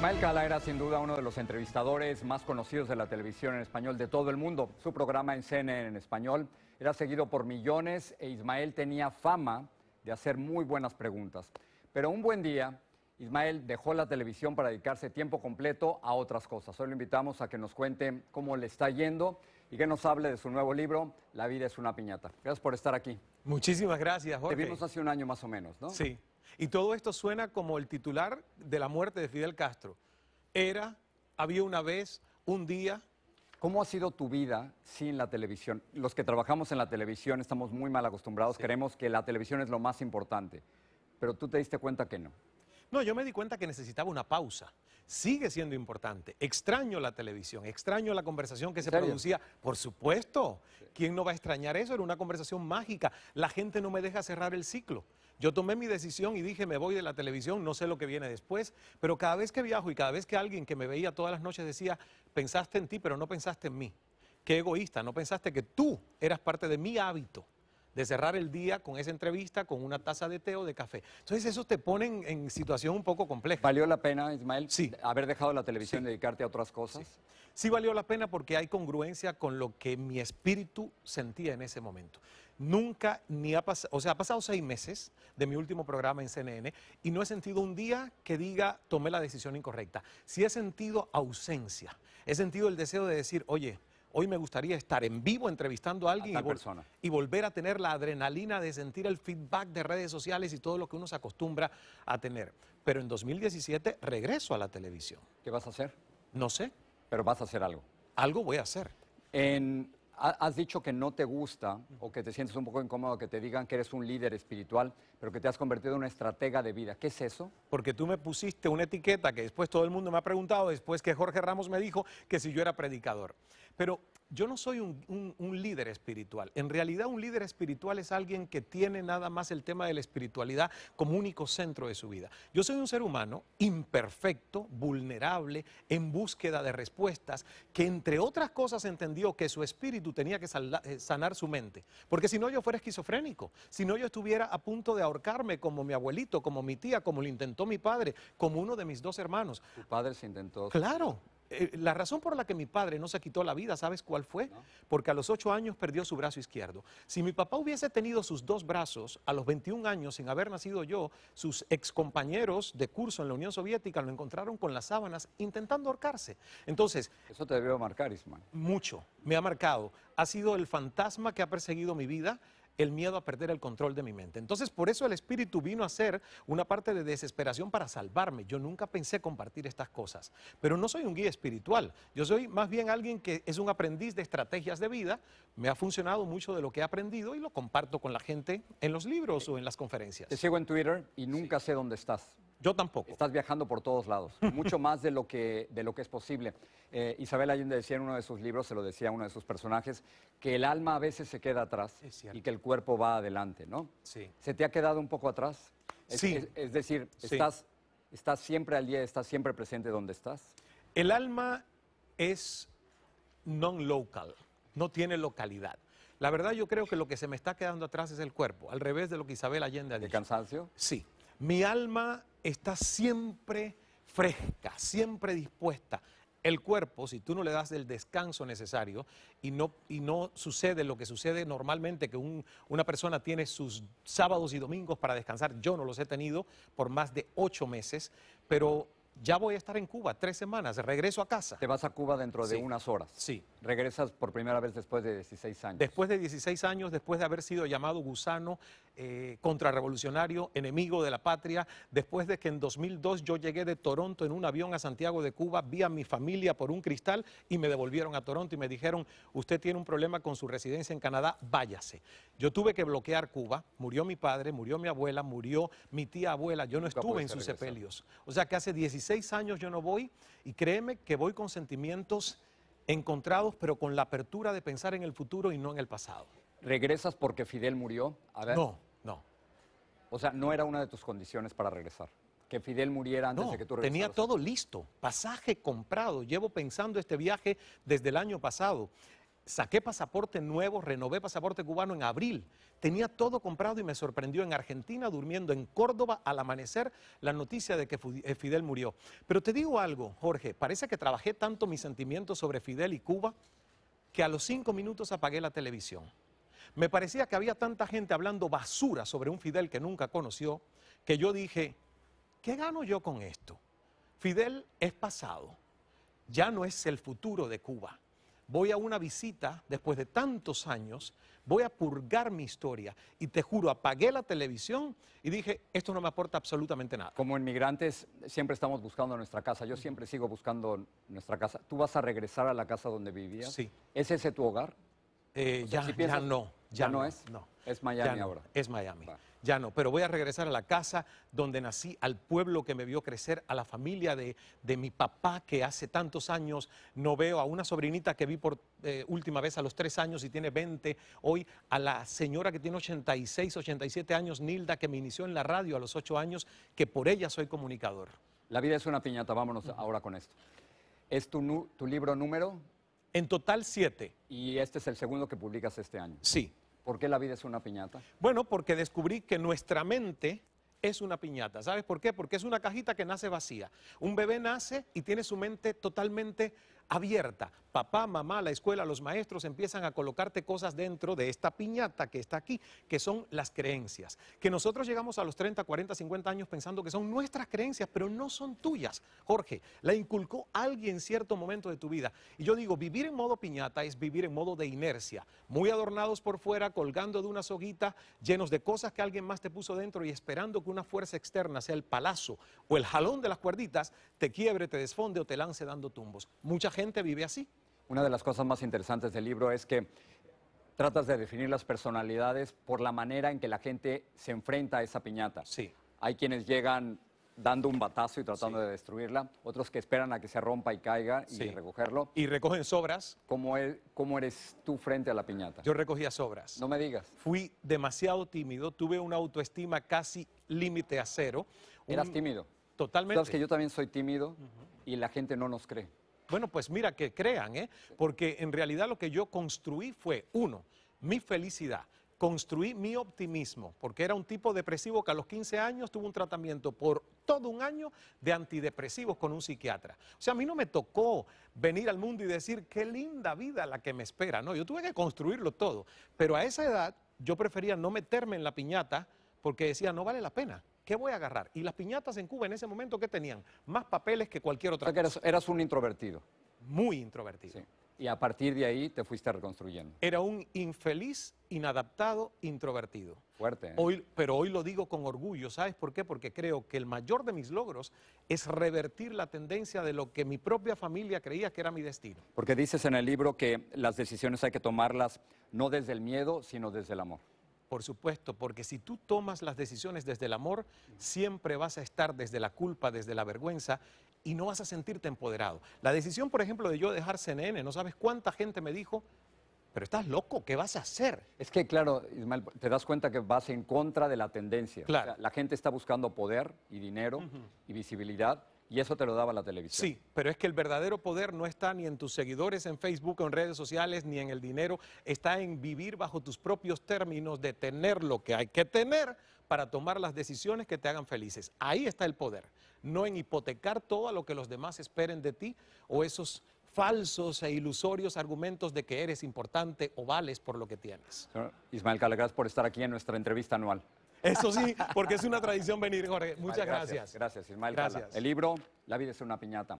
Ismael Cala era sin duda uno de los entrevistadores más conocidos de la televisión en español de todo el mundo. Su programa en CNN en español era seguido por millones e Ismael tenía fama de hacer muy buenas preguntas. Pero un buen día, Ismael dejó la televisión para dedicarse tiempo completo a otras cosas. Hoy lo invitamos a que nos cuente cómo le está yendo y que nos hable de su nuevo libro, La vida es una piñata. Gracias por estar aquí. Muchísimas gracias, Jorge. vimos hace un año más o menos, ¿no? Sí. Y todo esto suena como el titular de la muerte de Fidel Castro. Era, había una vez, un día. ¿Cómo ha sido tu vida sin la televisión? Los que trabajamos en la televisión estamos muy mal acostumbrados, Queremos creemos que la televisión es lo más importante, pero tú te diste cuenta que no. No, yo me di cuenta que necesitaba una pausa. Sigue siendo importante. Extraño la televisión, extraño la conversación que se producía. Por supuesto, ¿quién no va a extrañar eso? Era una conversación mágica. La gente no me deja cerrar el ciclo. Yo tomé mi decisión y dije, me voy de la televisión, no sé lo que viene después, pero cada vez que viajo y cada vez que alguien que me veía todas las noches decía, pensaste en ti, pero no pensaste en mí. Qué egoísta, no pensaste que tú eras parte de mi hábito de cerrar el día con esa entrevista, con una taza de té o de café. Entonces eso te pone en, situación un poco compleja. ¿Valió la pena, Ismael, sí. haber dejado la televisión y dedicarte a otras cosas? sí valió la pena porque hay congruencia con lo que mi espíritu sentía en ese momento. Nunca ni ha pasado, o sea, ha pasado seis meses de mi último programa en CNN y no he sentido un día que diga tomé la decisión incorrecta. Sí he sentido ausencia, he sentido el deseo de decir, oye, hoy me gustaría estar en vivo entrevistando a alguien y, y, volver a tener la adrenalina de sentir el feedback de redes sociales y todo lo que uno se acostumbra a tener. Pero en 2017 regreso a la televisión. ¿Qué vas a hacer? No sé. Pero vas a hacer algo. Algo voy a hacer. En Has dicho que no te gusta o que te sientes un poco incómodo que te digan que eres un líder espiritual, pero que te has convertido en una estratega de vida. ¿Qué es eso? Porque tú me pusiste una etiqueta que después todo el mundo me ha preguntado, después que Jorge Ramos me dijo que si yo era predicador. Pero yo no soy un, líder espiritual. En realidad un líder espiritual es alguien que tiene nada más el tema de la espiritualidad como único centro de su vida. Yo soy un ser humano imperfecto, vulnerable, en búsqueda de respuestas, que entre otras cosas entendió que su espíritu tenía que eh, sanar su mente. Porque si no yo fuera esquizofrénico, si no yo estuviera a punto de ahorcarme como mi abuelito, como mi tía, como lo intentó mi padre, como uno de mis dos hermanos. Tu padre se intentó. Claro. Eh, la razón por la que mi padre no se quitó la vida, ¿sabes cuál fue? Porque a los ocho años perdió su brazo izquierdo. Si mi papá hubiese tenido sus dos brazos a los 21 años sin haber nacido yo, sus excompañeros de curso en la Unión Soviética lo encontraron con las sábanas intentando ahorcarse. Entonces... Eso te debió marcar, Ismael. Mucho, me ha marcado. Ha sido el fantasma que ha perseguido mi vida el miedo a perder el control de mi mente. Entonces, por eso el espíritu vino a ser una parte de desesperación para salvarme. Yo nunca pensé compartir estas cosas, pero no soy un guía espiritual. Yo soy más bien alguien que es un aprendiz de estrategias de vida. Me ha funcionado mucho de lo que he aprendido y lo comparto con la gente en los libros o en las conferencias. Te sigo en Twitter y nunca sé dónde estás. Yo tampoco. Estás viajando por todos lados, mucho más de lo que, es posible. Eh, Isabel Allende decía en uno de sus libros, se lo decía a uno de sus personajes, que el alma a veces se queda atrás y que el cuerpo va adelante, ¿no? Sí. ¿Se te ha quedado un poco atrás? sí. Es, decir, estás, estás siempre al día, estás siempre presente donde estás. El alma es non-local, no tiene localidad. La verdad yo creo que lo que se me está quedando atrás es el cuerpo, al revés de lo que Isabel Allende ha dicho. ¿De cansancio? Sí. Mi alma está siempre fresca, siempre dispuesta. El cuerpo, si tú no le das el descanso necesario y no, sucede lo que sucede normalmente, que una persona tiene sus sábados y domingos para descansar, yo no los he tenido por más de ocho meses, pero ya voy a estar en Cuba tres semanas, regreso a casa. Te vas a Cuba dentro de unas horas. Sí. Regresas por primera vez después de 16 años. Después de 16 años, después de haber sido llamado gusano eh, contrarrevolucionario, enemigo de la patria, después de que en 2002 yo llegué de Toronto en un avión a Santiago de Cuba, vi a mi familia por un cristal y me devolvieron a Toronto y me dijeron, usted tiene un problema con su residencia en Canadá, váyase. Yo tuve que bloquear Cuba, murió mi padre, murió mi abuela, murió mi tía abuela, yo no estuve en sus sepelios. O sea que hace 16 años yo no voy y créeme que voy con sentimientos encontrados, pero con la apertura de pensar en el futuro y no en el pasado. ¿Regresas porque Fidel murió? A ver. No. O sea, no era una de tus condiciones para regresar. Que Fidel muriera antes de que tú regresaras. Tenía todo listo, pasaje comprado. Llevo pensando este viaje desde el año pasado. Saqué pasaporte nuevo, renové pasaporte cubano en abril. Tenía todo comprado y me sorprendió en Argentina, durmiendo en Córdoba al amanecer, la noticia de que eh, Fidel murió. Pero te digo algo, Jorge, parece que trabajé tanto mis sentimientos sobre Fidel y Cuba que a los cinco minutos apagué la televisión. Me parecía que había tanta gente hablando basura sobre un Fidel que nunca conoció, que yo dije, ¿qué gano yo con esto? Fidel es pasado, ya no es el futuro de Cuba. Voy a una visita después de tantos años, voy a purgar mi historia y te juro, apagué la televisión y dije, esto no me aporta absolutamente nada. Como inmigrantes siempre estamos buscando nuestra casa, yo siempre sigo buscando nuestra casa. ¿Tú vas a regresar a la casa donde vivías? Sí. ¿Es ese tu hogar? Eh, ya, ya no ya, no, es. No. Es Miami ahora. Es Miami. Ya no, pero voy a regresar a la casa donde nací, al pueblo que me vio crecer, a la familia de, mi papá que hace tantos años no veo, a una sobrinita que vi por eh, última vez a los tres años y tiene 20, hoy a la señora que tiene 86, 87 años, Nilda, que me inició en la radio a los ocho años, que por ella soy comunicador. La vida es una piñata, vámonos ahora con esto. Es tu, tu libro número en total siete. Y este es el segundo que publicas este año. Sí. ¿Por qué la vida es una piñata? Bueno, porque descubrí que nuestra mente es una piñata. ¿Sabes por qué? Porque es una cajita que nace vacía. Un bebé nace y tiene su mente totalmente abierta. Papá, mamá, la escuela, los maestros empiezan a colocarte cosas dentro de esta piñata que está aquí, que son las creencias. Que nosotros llegamos a los 30, 40, 50 años pensando que son nuestras creencias, pero no son tuyas. Jorge, la inculcó alguien en cierto momento de tu vida. Y yo digo, vivir en modo piñata es vivir en modo de inercia, muy adornados por fuera, colgando de una soguita, llenos de cosas que alguien más te puso dentro y esperando que una fuerza externa, sea el palazo o el jalón de las cuerditas, te quiebre, te desfonde o te lance dando tumbos. Mucha gente vive así. Una de las cosas más interesantes del libro es que tratas de definir las personalidades por la manera en que la gente se enfrenta a esa piñata. Sí. Hay quienes llegan dando un batazo y tratando de destruirla, otros que esperan a que se rompa y caiga y recogerlo. Y recogen sobras. ¿Cómo, e-, ¿Cómo eres tú frente a la piñata? Yo recogía sobras. No me digas. Fui demasiado tímido, tuve una autoestima casi límite a cero. ¿Eras tímido? Totalmente. Sabes que yo también soy tímido y la gente no nos cree. Bueno, pues mira que crean, ¿eh? Porque en realidad lo que yo construí fue, uno, mi felicidad. Construí mi optimismo, porque era un tipo depresivo que a los 15 años tuvo un tratamiento por todo un año de antidepresivos con un psiquiatra. O sea, a mí no me tocó venir al mundo y decir, qué linda vida la que me espera. No, yo tuve que construirlo todo. Pero a esa edad yo prefería no meterme en la piñata porque decía, no vale la pena. ¿Qué voy a agarrar? Y las piñatas en Cuba en ese momento, ¿qué tenían? Más papeles que cualquier otra. O que eras, un introvertido. Muy introvertido. Y a partir de ahí te fuiste reconstruyendo. Era un infeliz, inadaptado, introvertido. Fuerte. ¿eh? pero hoy lo digo con orgullo, ¿sabes por qué? Porque creo que el mayor de mis logros es revertir la tendencia de lo que mi propia familia creía que era mi destino. Porque dices en el libro que las decisiones hay que tomarlas no desde el miedo, sino desde el amor. Por supuesto, porque si tú tomas las decisiones desde el amor, siempre vas a estar desde la culpa, desde la vergüenza y no vas a sentirte empoderado. La decisión, por ejemplo, de yo dejar CNN, no sabes cuánta gente me dijo, pero estás loco, ¿qué vas a hacer? Es que, claro, Ismael, te das cuenta que vas en contra de la tendencia. Claro. la gente está buscando poder y dinero y visibilidad y eso te lo daba la televisión. Sí, pero es que el verdadero poder no está ni en tus seguidores en Facebook, en redes sociales, ni en el dinero. Está en vivir bajo tus propios términos, de tener lo que hay que tener para tomar las decisiones que te hagan felices. Ahí está el poder. No en hipotecar todo a lo que los demás esperen de ti o esos falsos e ilusorios argumentos de que eres importante o vales por lo que tienes. Ismael Calegas, por estar aquí en nuestra entrevista anual. Eso sí, porque es una tradición venir, Jorge. Muchas gracias. Gracias, Ismael. Gracias. El libro, La vida es una piñata.